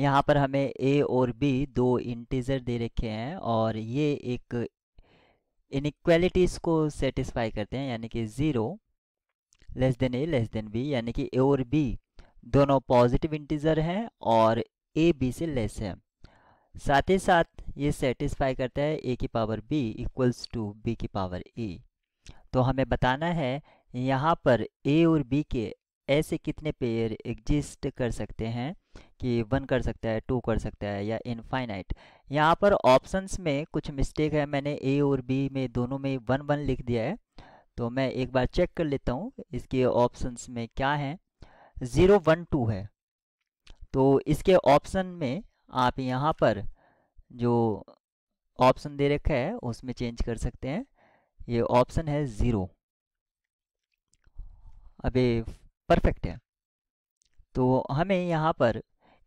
यहाँ पर हमें ए और बी दो इंटीजर दे रखे हैं और ये एक इनक्वालिटीज़ को सेटिस्फाई करते हैं यानी कि zero less than A less than B यानी कि ए और बी दोनों पॉजिटिव इंटीजर हैं और ए बी से लेस है साथ ही साथ ये सेटिस्फाई करता है ए की power B equals to B की पावर ए तो हमें बताना है यहाँ पर ए और बी के ऐसे कितने पेयर एग्जिस्ट कर सकते हैं कि वन कर सकता है टू कर सकता है या इनफाइनाइट यहाँ पर ऑप्शंस में कुछ मिस्टेक है मैंने ए और बी में दोनों में वन वन लिख दिया है तो मैं एक बार चेक कर लेता हूँ इसके ऑप्शंस में क्या है ज़ीरो वन टू है तो इसके ऑप्शन में आप यहाँ पर जो ऑप्शन दे रखा है उसमें चेंज कर सकते हैं ये ऑप्शन है ज़ीरो अभी परफेक्ट है तो हमें यहाँ पर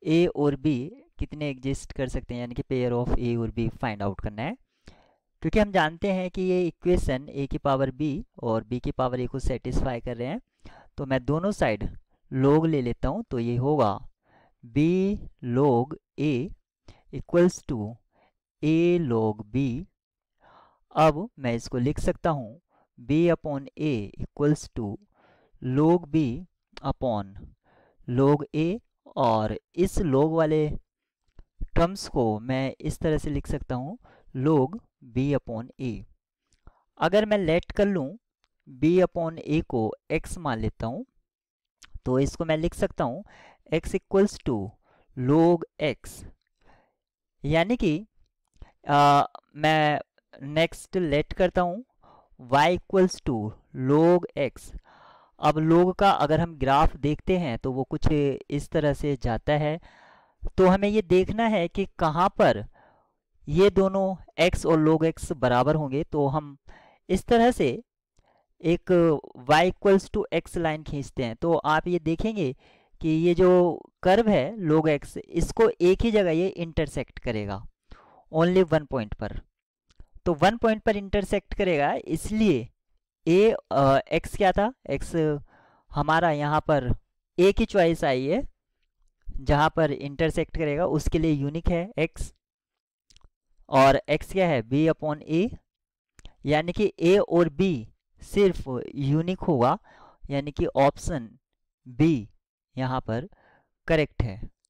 ए और बी कितने एग्जिस्ट कर सकते हैं यानी कि पेयर ऑफ ए और बी फाइंड आउट करना है क्योंकि हम जानते हैं कि ये इक्वेशन ए की पावर बी और बी की पावर ए को सेटिस्फाई कर रहे हैं तो मैं दोनों साइड लोग ले लेता हूँ तो ये होगा बी लोग ए इक्वल्स टू ए लोग बी अब मैं इसको लिख सकता हूँ B upon A equals to log B upon log A और इस लोग वाले टर्म्स को मैं इस तरह से लिख सकता हूँ लोग बी अपॉन ए अगर मैं लेट कर लूँ बी अपॉन ए को एक्स मान लेता हूँ तो इसको मैं लिख सकता हूँ X equals to log X यानी कि मैं नेक्स्ट लेट करता हूँ y equals to log X अब लोग का अगर हम ग्राफ देखते हैं तो वो कुछ इस तरह से जाता है तो हमें ये देखना है कि कहाँ पर ये दोनों x और लोग x बराबर होंगे तो हम इस तरह से एक y equals to X line खींचते हैं तो आप ये देखेंगे कि ये जो कर्व है लोग x इसको एक ही जगह ये इंटरसेक्ट करेगा ओनली वन पॉइंट पर तो वन पॉइंट पर इंटरसेक्ट करेगा इसलिए ए एक्स क्या था एक्स हमारा यहाँ पर ए की चॉइस आई है जहाँ पर इंटरसेक्ट करेगा उसके लिए यूनिक है एक्स और एक्स क्या है बी अपॉन ए यानी कि ए और बी सिर्फ यूनिक होगा यानी कि ऑप्शन बी यहाँ पर करेक्ट है